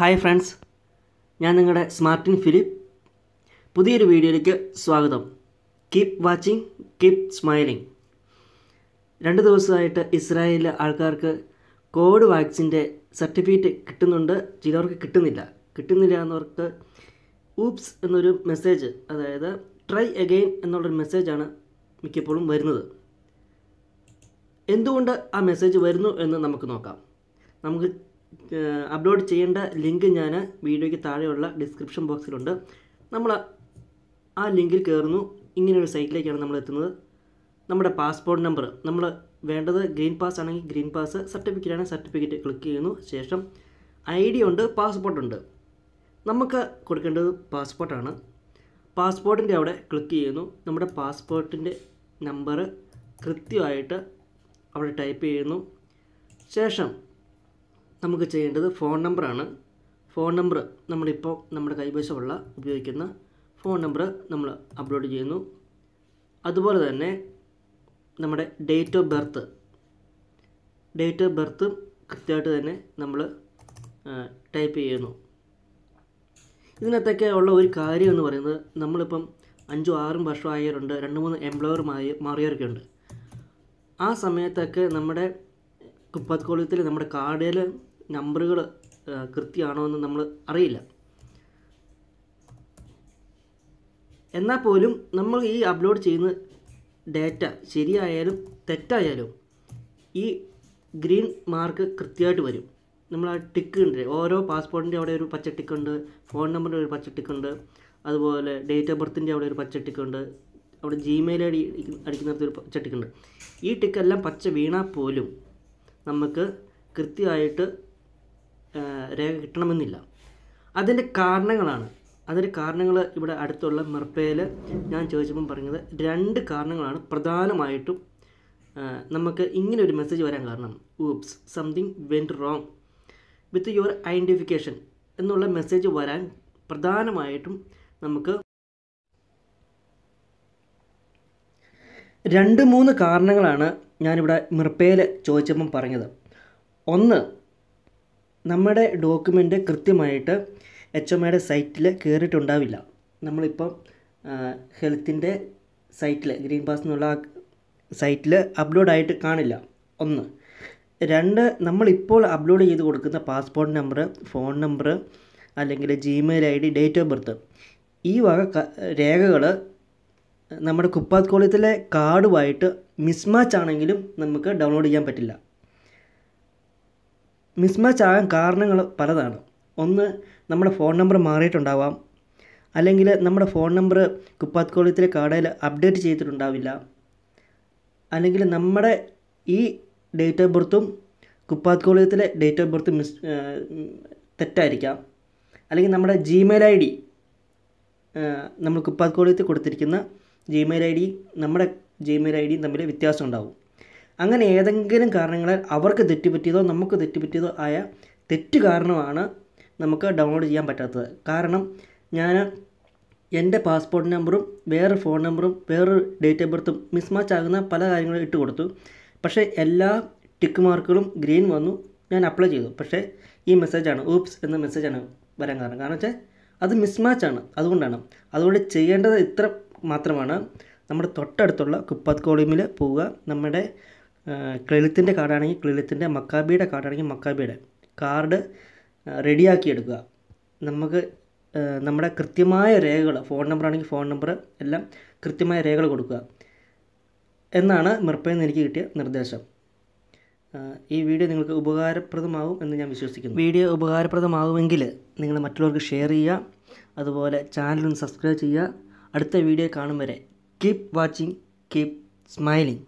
hi friends ഞാൻ നിങ്ങളുടെ സ്മാർട്ടിൻ Philip പുതിയൊരു വീഡിയോയിലേക്ക് സ്വാഗതം കീപ് വാച്ചിങ് കീപ് സ്മൈലിംഗ് രണ്ട് ദിവസമായിട്ട് ഇസ്രായേലിലെ ആൾക്കാർക്ക് കോവിഡ് വാക്സിൻ്റെ സർട്ടിഫിക്കറ്റ് കിട്ടുന്നുണ്ട് ചിലവർക്ക് കിട്ടുന്നില്ല കിട്ടുന്നില്ല എന്നവർക്ക് ഊപ്സ് എന്നൊരു മെസ്സേജ് അതായത് ട്രൈ അഗെയിൻ എന്നുള്ളൊരു മെസ്സേജാണ് മിക്കപ്പോഴും വരുന്നത് എന്തുകൊണ്ട് ആ മെസ്സേജ് വരുന്നു എന്ന് നമുക്ക് നോക്കാം നമുക്ക് അപ്ലോഡ് ചെയ്യേണ്ട ലിങ്ക് ഞാൻ വീഡിയോയ്ക്ക് താഴെയുള്ള ഡിസ്ക്രിപ്ഷൻ ബോക്സിലുണ്ട് നമ്മൾ ആ ലിങ്കിൽ കയറുന്നു ഇങ്ങനെയൊരു സൈറ്റിലേക്കാണ് നമ്മൾ എത്തുന്നത് നമ്മുടെ പാസ്പോർട്ട് നമ്പർ നമ്മൾ വേണ്ടത് ഗ്രീൻ പാസ് ആണെങ്കിൽ ഗ്രീൻ പാസ് സർട്ടിഫിക്കറ്റ് ആണെങ്കിൽ സർട്ടിഫിക്കറ്റ് ക്ലിക്ക് ചെയ്യുന്നു ശേഷം ഐ ഡി ഉണ്ട് പാസ്പോർട്ട് ഉണ്ട് നമുക്ക് കൊടുക്കേണ്ടത് പാസ്പോർട്ടാണ് പാസ്പോർട്ടിൻ്റെ അവിടെ ക്ലിക്ക് ചെയ്യുന്നു നമ്മുടെ പാസ്പോർട്ടിൻ്റെ നമ്പർ കൃത്യമായിട്ട് അവിടെ ടൈപ്പ് ചെയ്യുന്നു ശേഷം നമുക്ക് ചെയ്യേണ്ടത് ഫോൺ നമ്പറാണ് ഫോൺ നമ്പർ നമ്മളിപ്പോൾ നമ്മുടെ കൈവശമുള്ള ഉപയോഗിക്കുന്ന ഫോൺ നമ്പർ നമ്മൾ അപ്ലോഡ് ചെയ്യുന്നു അതുപോലെ തന്നെ നമ്മുടെ date of birth date of ബർത്തും കൃത്യമായിട്ട് തന്നെ നമ്മൾ ടൈപ്പ് ചെയ്യുന്നു ഇതിനകത്തൊക്കെ ഉള്ള ഒരു കാര്യം എന്ന് പറയുന്നത് നമ്മളിപ്പം അഞ്ചും ആറും വർഷമായവരുണ്ട് രണ്ട് മൂന്ന് എംപ്ലോയർമായി മാറിയവരൊക്കെ ഉണ്ട് ആ സമയത്തൊക്കെ നമ്മുടെ കുപ്പത്ത് നമ്മുടെ കാർഡിൽ നമ്പറുകൾ കൃത്യമാണോ എന്ന് നമ്മൾ അറിയില്ല എന്നാൽ പോലും നമ്മൾ ഈ അപ്ലോഡ് ചെയ്യുന്ന ഡേറ്റ ശരിയായാലും തെറ്റായാലും ഈ ഗ്രീൻ മാർക്ക് കൃത്യമായിട്ട് വരും നമ്മൾ ആ ടിക്ക് ഉണ്ട് ഓരോ പാസ്പോർട്ടിൻ്റെ അവിടെ ഒരു പച്ച ടിക്കുണ്ട് ഫോൺ നമ്പറിൻ്റെ ഒരു പച്ച ടിക്കുണ്ട് അതുപോലെ ഡേറ്റ് ഓഫ് ബർത്തിൻ്റെ അവിടെ ഒരു പച്ച ടിക്കുണ്ട് അവിടെ ജിമെയിൽ അടി അടിക്കുന്നിടത്ത് ഒരു പച്ച ടിക്കുണ്ട് ഈ ടിക്കെല്ലാം പച്ച വീണാൽ പോലും നമുക്ക് കൃത്യമായിട്ട് രേഖ കിട്ടണമെന്നില്ല അതിൻ്റെ കാരണങ്ങളാണ് അതിൻ്റെ കാരണങ്ങൾ ഇവിടെ അടുത്തുള്ള മെർപ്പയിൽ ഞാൻ ചോദിച്ചപ്പം പറഞ്ഞത് രണ്ട് കാരണങ്ങളാണ് പ്രധാനമായിട്ടും നമുക്ക് ഇങ്ങനെ ഒരു മെസ്സേജ് വരാൻ കാരണം oops something went wrong with your identification എന്നുള്ള മെസ്സേജ് വരാൻ പ്രധാനമായിട്ടും നമുക്ക് രണ്ട് മൂന്ന് കാരണങ്ങളാണ് ഞാനിവിടെ മിർപ്പയിൽ ചോദിച്ചപ്പം പറഞ്ഞത് ഒന്ന് നമ്മുടെ ഡോക്യുമെൻ്റ് കൃത്യമായിട്ട് എച്ച് എം ഐയുടെ സൈറ്റിൽ കയറിയിട്ടുണ്ടാവില്ല നമ്മളിപ്പം ഹെൽത്തിൻ്റെ സൈറ്റിൽ ഗ്രീൻ പാസ് എന്നുള്ള സൈറ്റിൽ അപ്ലോഡ് ആയിട്ട് കാണില്ല ഒന്ന് രണ്ട് നമ്മളിപ്പോൾ അപ്ലോഡ് ചെയ്ത് കൊടുക്കുന്ന പാസ്പോർട്ട് നമ്പർ ഫോൺ നമ്പർ അല്ലെങ്കിൽ Gmail I D date of birth ഈ വക രേഖകൾ നമ്മുടെ കുപ്പാത് കോളത്തിലെ കാർഡുമായിട്ട് മിസ്മാച്ച് ആണെങ്കിലും നമുക്ക് ഡൗൺലോഡ് ചെയ്യാൻ പറ്റില്ല മിസ്മാച്ച് ആകാൻ കാരണങ്ങൾ പലതാണ് ഒന്ന് നമ്മുടെ ഫോൺ നമ്പർ മാറിയിട്ടുണ്ടാവാം അല്ലെങ്കിൽ നമ്മുടെ ഫോൺ നമ്പർ കുപ്പാത്ത് കോളത്തിലെ കാർഡിൽ അപ്ഡേറ്റ് ചെയ്തിട്ടുണ്ടാവില്ല അല്ലെങ്കിൽ നമ്മുടെ ഈ ഡേറ്റ് ഓഫ് ബർത്തും കുപ്പാത്ത് കോളേജത്തിലെ ഡേറ്റ് ഓഫ് ബർത്ത് മിസ് തെറ്റായിരിക്കാം അല്ലെങ്കിൽ നമ്മുടെ ജിമെയിൽ ഐ ഡി നമ്മൾ കുപ്പാത്ത് കോളേജത്തിൽ കൊടുത്തിരിക്കുന്ന ജിമെയിൽ ഐ ഡി നമ്മുടെ ജിമെയിൽ ഐ ഡിയും തമ്മിൽ വ്യത്യാസം ഉണ്ടാവും അങ്ങനെ ഏതെങ്കിലും കാരണങ്ങളാൽ അവർക്ക് തെറ്റുപറ്റിയതോ നമുക്ക് തെറ്റുപറ്റിയതോ ആയ തെറ്റ് കാരണമാണ് നമുക്ക് ഡൗൺലോഡ് ചെയ്യാൻ പറ്റാത്തത് കാരണം ഞാൻ എൻ്റെ പാസ്പോർട്ട് നമ്പറും വേറെ ഫോൺ നമ്പറും വേറെ ഡേറ്റ് ഓഫ് ബർത്തും മിസ്മാച്ച് ആകുന്ന പല കാര്യങ്ങളും ഇട്ട് കൊടുത്തു പക്ഷേ എല്ലാ ടിക്ക് മാർക്കുകളും ഗ്രീൻ വന്നു ഞാൻ അപ്ലൈ ചെയ്തു പക്ഷേ ഈ മെസ്സേജാണ് ഊപ്സ് എന്ന മെസ്സേജാണ് വരാൻ കാരണം കാരണം വെച്ചാൽ അത് ആണ് അതുകൊണ്ടാണ് അതുകൊണ്ട് ചെയ്യേണ്ടത് ഇത്ര മാത്രമാണ് നമ്മുടെ തൊട്ടടുത്തുള്ള കുപ്പത്ത് കോളിമിൽ പോവുക നമ്മുടെ ക്ലെളിത്തിൻ്റെ കാർഡാണെങ്കിൽ ക്ലെളിത്തിൻ്റെ മക്കാബിയുടെ കാർഡാണെങ്കിൽ മക്കാബിയുടെ കാർഡ് റെഡിയാക്കി എടുക്കുക നമുക്ക് നമ്മുടെ കൃത്യമായ രേഖകൾ ഫോൺ നമ്പർ ആണെങ്കിൽ ഫോൺ നമ്പർ എല്ലാം കൃത്യമായ രേഖകൾ കൊടുക്കുക എന്നാണ് മിർപ്പയിൽ നിന്ന് എനിക്ക് കിട്ടിയ നിർദ്ദേശം ഈ വീഡിയോ നിങ്ങൾക്ക് ഉപകാരപ്രദമാകും എന്ന് ഞാൻ വിശ്വസിക്കുന്നു വീഡിയോ ഉപകാരപ്രദമാകുമെങ്കിൽ നിങ്ങൾ മറ്റുള്ളവർക്ക് ഷെയർ ചെയ്യുക അതുപോലെ ചാനലും സബ്സ്ക്രൈബ് ചെയ്യുക അടുത്ത വീഡിയോ കാണും വരെ കീപ് വാച്ചിങ് കീപ് സ്മൈലിംഗ്